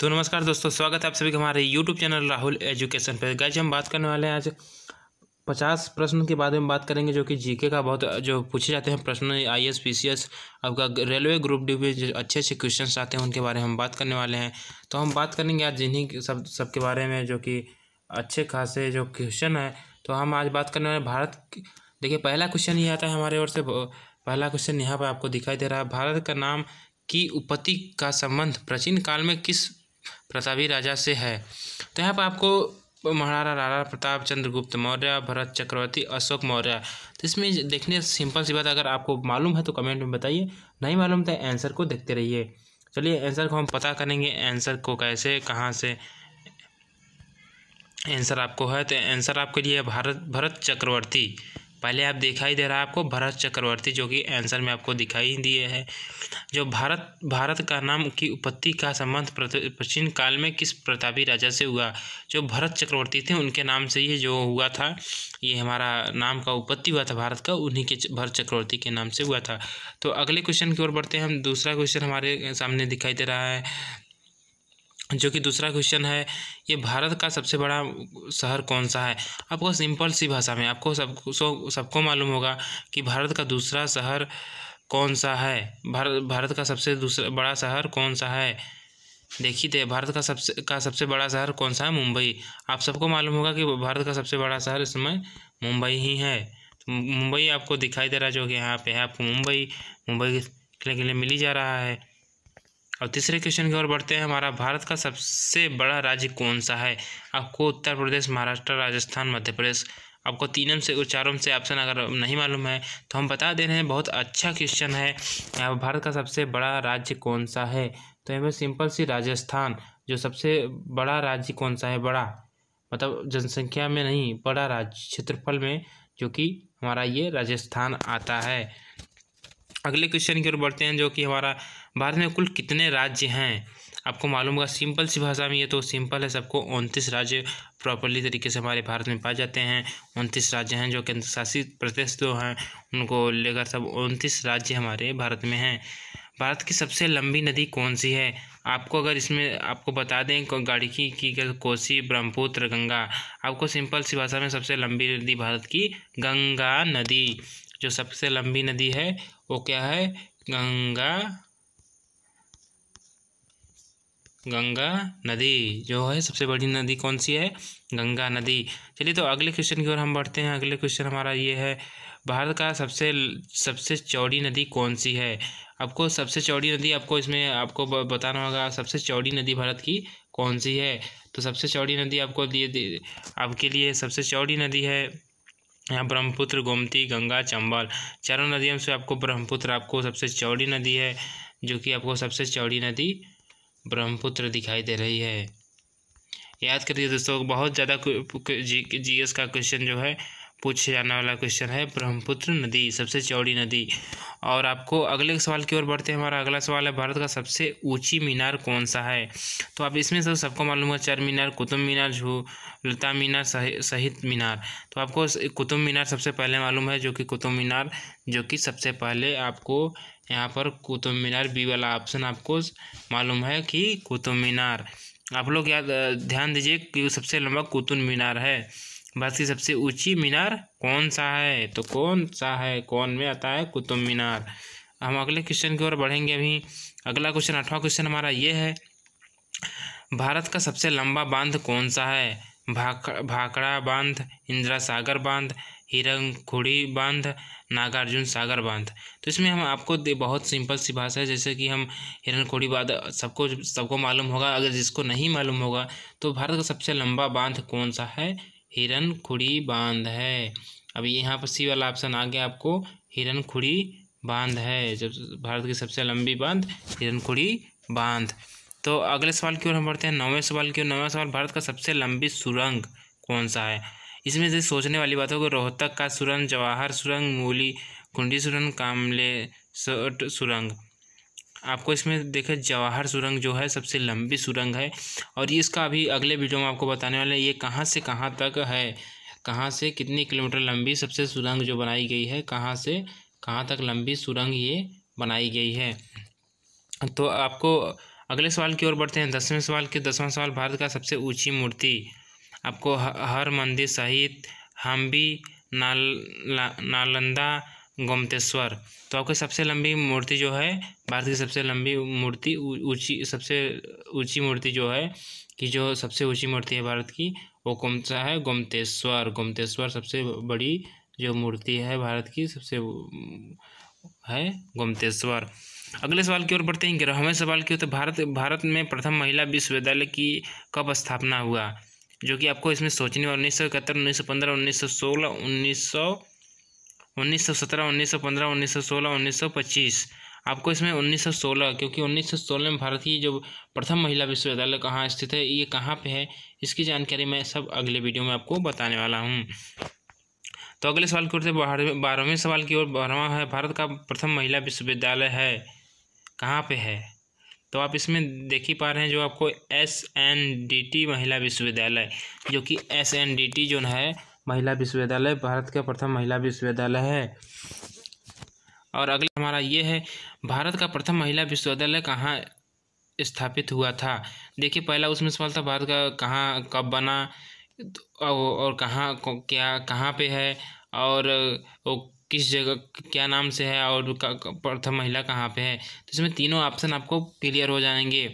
तो नमस्कार दोस्तों स्वागत है आप सभी के हमारे यूट्यूब चैनल राहुल एजुकेशन पर गैज हम बात करने वाले हैं आज पचास प्रश्न के बारे में बात करेंगे जो कि जीके का बहुत जो पूछे जाते हैं प्रश्न I S P C S आपका रेलवे ग्रुप डी पे जो अच्छे अच्छे क्वेश्चन आते हैं उनके बारे में हम बात करने वाले हैं तो हम बात करेंगे आज जिन्हीं सब सबके बारे में जो कि अच्छे खासे जो क्वेश्चन है तो हम आज बात करने वाले भारत देखिए पहला क्वेश्चन ये आता है हमारे ओर से पहला क्वेश्चन यहाँ पर आपको दिखाई दे रहा है भारत का नाम की उपत्ति का संबंध प्राचीन काल में किस प्रतापी राजा से है तो यहाँ पर आपको महाराणा राणा प्रताप चंद्रगुप्त मौर्य भरत चक्रवर्ती अशोक मौर्य तो इसमें देखने सिंपल सी बात अगर आपको मालूम है तो कमेंट में बताइए नहीं मालूम तो आंसर को देखते रहिए चलिए आंसर को हम पता करेंगे आंसर को कैसे कहाँ से आंसर आपको है तो आंसर आपके लिए भारत भरत चक्रवर्ती पहले आप दिखाई दे रहा है आपको भरत चक्रवर्ती जो कि आंसर में आपको दिखाई दिए है जो भारत भारत का नाम की उत्पत्ति का संबंध प्राचीन काल में किस प्रतापी राजा से हुआ जो भरत चक्रवर्ती थे उनके नाम से ये जो हुआ था ये हमारा नाम का उत्पत्ति हुआ था भारत का उन्हीं के भरत चक्रवर्ती के नाम से हुआ था तो अगले क्वेश्चन की ओर बढ़ते हैं हम दूसरा क्वेश्चन हमारे सामने दिखाई दे रहा है जो कि दूसरा क्वेश्चन है ये भारत का सबसे बड़ा शहर कौन सा है आपको सिंपल सी भाषा में आपको सब सब, सबको मालूम होगा कि भारत का दूसरा शहर कौन सा है भारत भारत का सबसे दूसरा बड़ा शहर कौन सा है देखिए थे भारत का सबसे का सबसे बड़ा शहर कौन सा है मुंबई आप सबको मालूम होगा कि भारत का सबसे बड़ा शहर इस समय मुंबई ही है तो मुंबई आपको दिखाई दे रहा है जो कि यहाँ पे है आपको मुंबई मुंबई के लिए मिली जा रहा है और तीसरे क्वेश्चन की ओर बढ़ते हैं हमारा भारत का सबसे बड़ा राज्य कौन सा है आपको उत्तर प्रदेश महाराष्ट्र राजस्थान मध्य प्रदेश आपको तीनों से चारों से ऑप्शन अगर नहीं मालूम है तो हम बता दे रहे हैं बहुत अच्छा क्वेश्चन है भारत का सबसे बड़ा राज्य कौन सा है तो यहाँ सिंपल सी राजस्थान जो सबसे बड़ा राज्य कौन सा है बड़ा मतलब जनसंख्या में नहीं बड़ा राज्य क्षेत्रफल में जो कि हमारा ये राजस्थान आता है अगले क्वेश्चन की ओर बढ़ते हैं जो कि हमारा भारत में कुल कितने राज्य हैं आपको मालूम होगा सिंपल सी भाषा में ये तो सिंपल है सबको उनतीस राज्य प्रॉपरली तरीके से हमारे भारत में पाए जाते हैं उनतीस राज्य हैं जो केंद्र शासित प्रदेश जो तो हैं उनको लेकर सब उनतीस राज्य हमारे भारत में हैं भारत की सबसे लंबी नदी कौन सी है आपको अगर इसमें आपको बता दें गाड़ी की, की कोसी ब्रह्मपुत्र गंगा आपको सिंपल सी भाषा में सबसे लंबी नदी भारत की गंगा नदी जो सबसे लंबी नदी है वो क्या है गंगा गंगा नदी जो है सबसे बड़ी नदी कौन सी है गंगा नदी चलिए तो अगले क्वेश्चन की ओर हम बढ़ते हैं अगले क्वेश्चन हमारा ये है भारत का सबसे सबसे चौड़ी नदी कौन सी है आपको सबसे चौड़ी नदी आपको इसमें आपको बताना होगा सबसे चौड़ी नदी भारत की कौन सी है तो सबसे चौड़ी नदी आपको दिए आपके लिए सबसे चौड़ी नदी है यहाँ ब्रह्मपुत्र गोमती गंगा चंबल चारों नदियों से आपको ब्रह्मपुत्र आपको सबसे चौड़ी नदी है जो कि आपको सबसे चौड़ी नदी ब्रह्मपुत्र दिखाई दे रही है याद करिए दोस्तों बहुत ज़्यादा जी, जी का क्वेश्चन जो है पूछे जाने वाला क्वेश्चन है ब्रह्मपुत्र नदी सबसे चौड़ी नदी और आपको अगले सवाल की ओर बढ़ते हैं हमारा अगला सवाल है भारत का सबसे ऊंची मीनार कौन सा है तो आप इसमें सब सबको मालूम है चार मीनार कुतुब मीनार झू लता मीनार सहित मीनार तो आपको कुतुब मीनार सबसे पहले मालूम है जो कि कुतुब मीनार जो कि सबसे पहले आपको यहाँ पर कुतुब मीनार बी वाला ऑप्शन आपको मालूम है कि कुतुब मीनार आप लोग याद ध्यान दीजिए कि सबसे लंबा कुतुब मीनार है भारत की सबसे ऊंची मीनार कौन सा है तो कौन सा है कौन में आता है कुतुब मीनार हम अगले क्वेश्चन की ओर बढ़ेंगे अभी अगला क्वेश्चन आठवां क्वेश्चन हमारा ये है भारत का सबसे लंबा बांध कौन सा है भाक भाखड़ा बांध इंदिरा सागर बांध हिरंगखुड़ी बांध नागार्जुन सागर बांध तो इसमें हम आपको बहुत सिंपल सी भाषा है जैसे कि हम हिरनखोड़ी बांध सबको सबको मालूम होगा अगर जिसको नहीं मालूम होगा तो भारत का सबसे लंबा बांध कौन सा है हिरन खुड़ी बांध है अब यहाँ पर सी वाला ऑप्शन आ गया आपको हिरन खुड़ी बांध है जब भारत की सबसे लंबी बांध हिरन खुड़ी बांध तो अगले सवाल की ओर हम बढ़ते हैं नौवें सवाल की ओर नौवें सवाल भारत का सबसे लंबी सुरंग कौन सा है इसमें से सोचने वाली बात हो कि रोहतक का सुरंग जवाहर सुरंग मूली कुंडी सुरंग कामले सुरंग आपको इसमें देखें जवाहर सुरंग जो है सबसे लंबी सुरंग है और ये इसका अभी अगले वीडियो में आपको बताने वाले हैं ये कहाँ से कहाँ तक है कहाँ से कितनी किलोमीटर लंबी सबसे सुरंग जो बनाई गई है कहाँ से कहाँ तक लंबी सुरंग ये बनाई गई है तो आपको अगले सवाल की ओर बढ़ते हैं दसवें सवाल के दसवां सवाल भारत का सबसे ऊंची मूर्ति आपको हर मंदिर सहित हम्बी नाल ना, नालंदा गोमतेश्वर तो आपकी सबसे लंबी मूर्ति जो है भारत की सबसे लंबी मूर्ति ऊंची सबसे ऊंची मूर्ति जो है कि जो सबसे ऊंची मूर्ति है भारत की वो कौन सा है गोमतेश्वर गोमतेश्वर सबसे बड़ी जो मूर्ति है भारत की सबसे है गोमतेश्वर अगले सवाल की ओर बढ़ते हैं ग्रहवें सवाल की ओर तो भारत भारत में प्रथम महिला विश्वविद्यालय की कब स्थापना हुआ जो कि आपको इसमें सोचने उन्नीस सौ इकहत्तर उन्नीस सौ पंद्रह उन्नीस सौ सोलह उन्नीस सौ उन्नीस 1915 1916 1925 आपको इसमें 1916 क्योंकि 1916 में भारत की जो प्रथम महिला विश्वविद्यालय कहाँ स्थित है ये कहाँ पे है इसकी जानकारी मैं सब अगले वीडियो में आपको बताने वाला हूँ तो अगले सवाल की ओर से बारहवें सवाल की ओर बारहवा है भारत का प्रथम महिला विश्वविद्यालय है कहाँ पे है तो आप इसमें देख ही पा रहे हैं जो आपको एस एन डी टी महिला विश्वविद्यालय जो कि एस एन डी टी जो है महिला विश्वविद्यालय भारत का प्रथम महिला विश्वविद्यालय है और अगला हमारा ये है भारत का प्रथम महिला विश्वविद्यालय कहाँ स्थापित हुआ था देखिए पहला उसमें सवाल था भारत का कहाँ कब बना और कहाँ क्या कहाँ पे है और वो किस जगह क्या नाम से है और प्रथम महिला कहाँ पे है तो इसमें तीनों ऑप्शन आपको क्लियर हो जाएंगे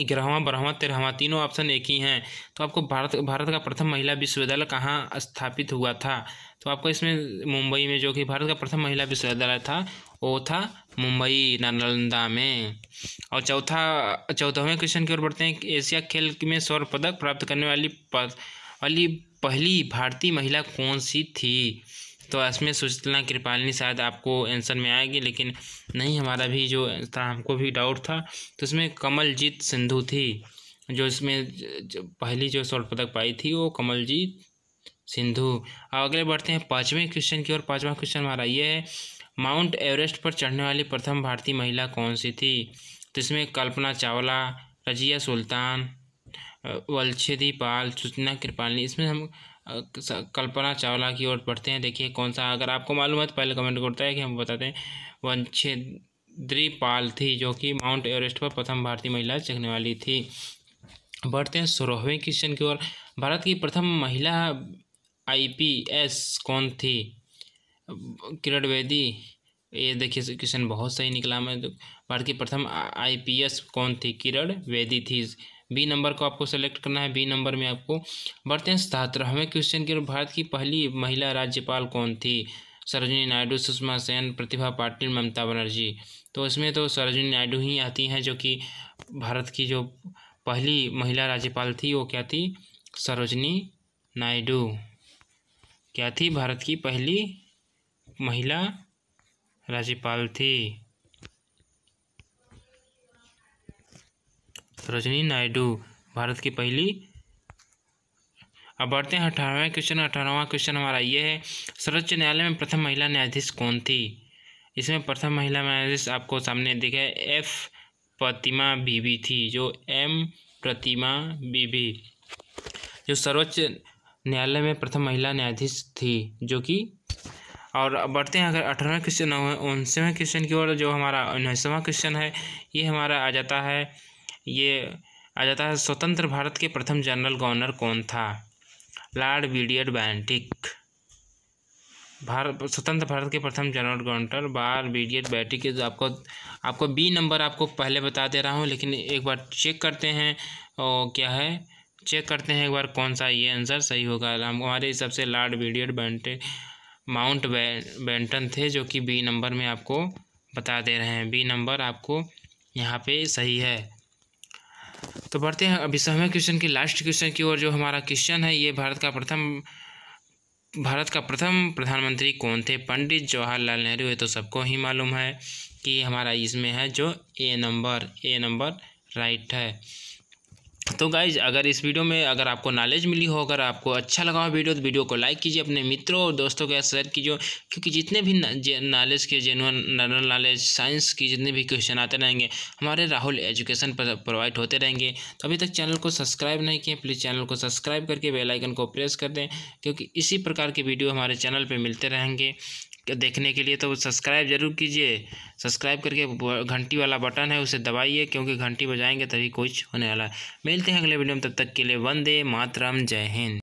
ग्यारहवा बारहवा तेरहवा तीनों ऑप्शन एक ही हैं तो आपको भारत भारत का प्रथम महिला विश्वविद्यालय कहाँ स्थापित हुआ था तो आपको इसमें मुंबई में जो कि भारत का प्रथम महिला विश्वविद्यालय था वो था मुंबई नालंदा में और चौथा चौदहवें क्वेश्चन की ओर बढ़ते हैं एशिया खेल में स्वर्ण पदक प्राप्त करने वाली वाली पहली भारतीय महिला कौन सी थी तो इसमें सुचना कृपालिनी शायद आपको आंसर में आएगी लेकिन नहीं हमारा भी जो था हमको भी डाउट था तो इसमें कमलजीत सिंधु थी जो इसमें जो पहली जो स्वर्ण पदक पाई थी वो कमलजीत सिंधु अब अगले बढ़ते हैं पाँचवें क्वेश्चन की और पाँचवा क्वेश्चन हमारा ये है माउंट एवरेस्ट पर चढ़ने वाली प्रथम भारतीय महिला कौन सी थी तो इसमें कल्पना चावला रजिया सुल्तान वलछेदी पाल सुचना कृपालनी इसमें हम कल्पना चावला की ओर पढ़ते हैं देखिए कौन सा अगर आपको मालूम है तो पहले कमेंट करता है कि हम बताते हैं पाल थी जो कि माउंट एवरेस्ट पर प्रथम भारतीय महिला चढ़ने वाली थी बढ़ते हैं सोलहवें क्वेश्चन की ओर भारत की प्रथम महिला आईपीएस कौन थी किरण वेदी ये देखिए क्वेश्चन बहुत सही निकला मैं तो, भारत की प्रथम आईपीएस कौन थी किरण वेदी थी बी नंबर को आपको सेलेक्ट करना है बी नंबर में आपको बढ़ते हैं सतहत्तरवें क्वेश्चन की भारत की पहली महिला राज्यपाल कौन थी सरोजनी नायडू सुषमा सेन प्रतिभा पाटिल ममता बनर्जी तो इसमें तो सरोजनी नायडू ही आती हैं जो कि भारत की जो पहली महिला राज्यपाल थी वो क्या थी सरोजनी नायडू क्या थी भारत की पहली महिला राज्यपाल थी सरोजनी नायडू भारत की पहली अब बढ़ते हैं अठारहवें क्वेश्चन अठारहवा क्वेश्चन हमारा ये है सर्वोच्च न्यायालय में प्रथम महिला न्यायाधीश कौन थी इसमें प्रथम महिला न्यायाधीश आपको सामने दिखे एफ प्रतिमा बीबी थी जो एम प्रतिमा बीबी जो सर्वोच्च न्यायालय में प्रथम महिला न्यायाधीश थी जो कि और बढ़ते हैं अगर अठारहवें क्वेश्चन उनसेवें क्वेश्चन की ओर जो हमारा उन्नीसवा क्वेश्चन है ये हमारा आ जाता है ये आ जाता है स्वतंत्र भारत के प्रथम जनरल गवर्नर कौन था लॉर्ड विलियर बैंटिक भारत स्वतंत्र भारत के प्रथम जनरल गवर्नर बार बीडियट बैटिक जो आपको आपको बी नंबर आपको पहले बता दे रहा हूँ लेकिन एक बार चेक करते हैं और क्या है चेक करते हैं एक बार कौन सा ये आंसर सही होगा हम हमारे हिसाब से लॉर्ड बीडियट बैंटे माउंट बैंटन थे जो कि बी नंबर में आपको बता दे रहे हैं बी नंबर आपको यहाँ पे सही है तो बढ़ते हैं अभी समय क्वेश्चन की लास्ट क्वेश्चन की ओर जो हमारा क्वेश्चन है ये भारत का प्रथम भारत का प्रथम प्रधानमंत्री कौन थे पंडित जवाहरलाल नेहरू है तो सबको ही मालूम है कि हमारा इसमें है जो A number A number right है तो गाइज अगर इस वीडियो में अगर आपको नॉलेज मिली हो अगर आपको अच्छा लगा हो वीडियो तो वीडियो को लाइक कीजिए अपने मित्रों और दोस्तों के साथ शेयर कीजिए क्योंकि जितने भी नॉलेज के जेनुअन जनरल नॉलेज साइंस की जितने भी क्वेश्चन आते रहेंगे हमारे राहुल एजुकेशन पर प्रोवाइड होते रहेंगे तो अभी तक चैनल को सब्सक्राइब नहीं किए प्लीज़ चैनल को सब्सक्राइब करके बेलाइकन को प्रेस कर दें क्योंकि इसी प्रकार के वीडियो हमारे चैनल पर मिलते रहेंगे देखने के लिए तो सब्सक्राइब जरूर कीजिए सब्सक्राइब करके घंटी वाला बटन है उसे दबाइए क्योंकि घंटी बजाएंगे तभी कुछ होने वाला है मिलते हैं अगले वीडियो में तब तक के लिए वंदे मातरम जय हिंद